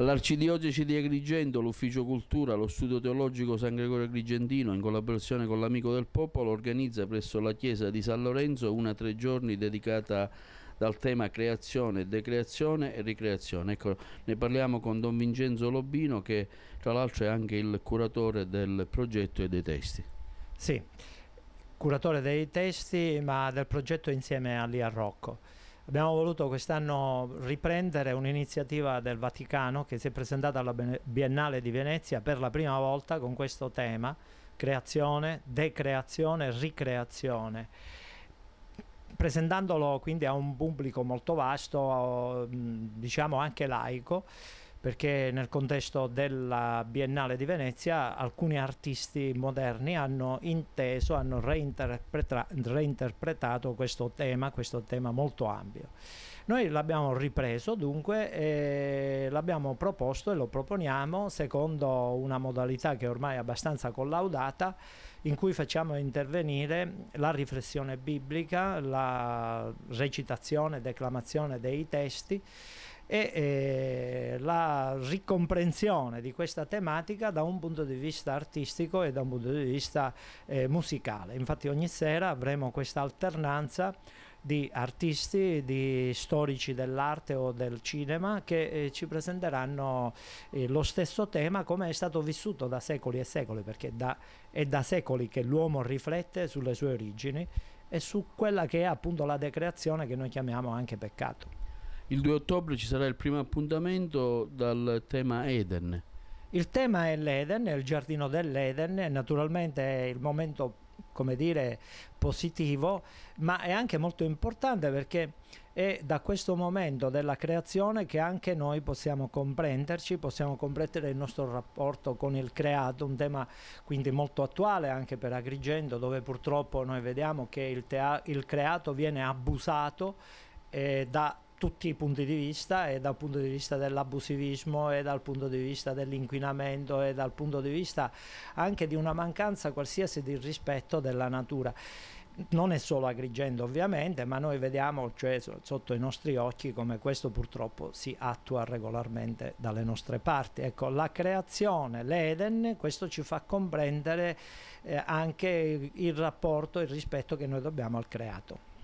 All'Arcidiocesi di Agrigento, l'Ufficio Cultura, lo Studio Teologico San Gregorio Agrigentino, in collaborazione con l'Amico del Popolo, organizza presso la Chiesa di San Lorenzo una tre giorni dedicata dal tema creazione, decreazione e ricreazione. Ecco, ne parliamo con Don Vincenzo Lobbino, che tra l'altro è anche il curatore del progetto e dei testi. Sì, curatore dei testi ma del progetto insieme a Lia Rocco. Abbiamo voluto quest'anno riprendere un'iniziativa del Vaticano che si è presentata alla Biennale di Venezia per la prima volta con questo tema, creazione, decreazione, ricreazione. Presentandolo quindi a un pubblico molto vasto, diciamo anche laico, perché nel contesto della Biennale di Venezia alcuni artisti moderni hanno inteso, hanno reinterpreta reinterpretato questo tema, questo tema molto ampio. Noi l'abbiamo ripreso dunque e l'abbiamo proposto e lo proponiamo secondo una modalità che ormai è abbastanza collaudata in cui facciamo intervenire la riflessione biblica, la recitazione, declamazione dei testi e eh, la ricomprensione di questa tematica da un punto di vista artistico e da un punto di vista eh, musicale. Infatti ogni sera avremo questa alternanza di artisti, di storici dell'arte o del cinema che eh, ci presenteranno eh, lo stesso tema come è stato vissuto da secoli e secoli, perché da, è da secoli che l'uomo riflette sulle sue origini e su quella che è appunto la decreazione che noi chiamiamo anche peccato. Il 2 ottobre ci sarà il primo appuntamento dal tema Eden. Il tema è l'Eden, è il giardino dell'Eden, naturalmente è il momento, come dire, positivo, ma è anche molto importante perché è da questo momento della creazione che anche noi possiamo comprenderci, possiamo comprendere il nostro rapporto con il creato, un tema quindi molto attuale anche per Agrigento, dove purtroppo noi vediamo che il, il creato viene abusato eh, da tutti i punti di vista e dal punto di vista dell'abusivismo e dal punto di vista dell'inquinamento e dal punto di vista anche di una mancanza qualsiasi di rispetto della natura non è solo Agrigento ovviamente, ma noi vediamo cioè, sotto i nostri occhi come questo purtroppo si attua regolarmente dalle nostre parti. Ecco, la creazione, l'Eden, questo ci fa comprendere eh, anche il rapporto il rispetto che noi dobbiamo al creato.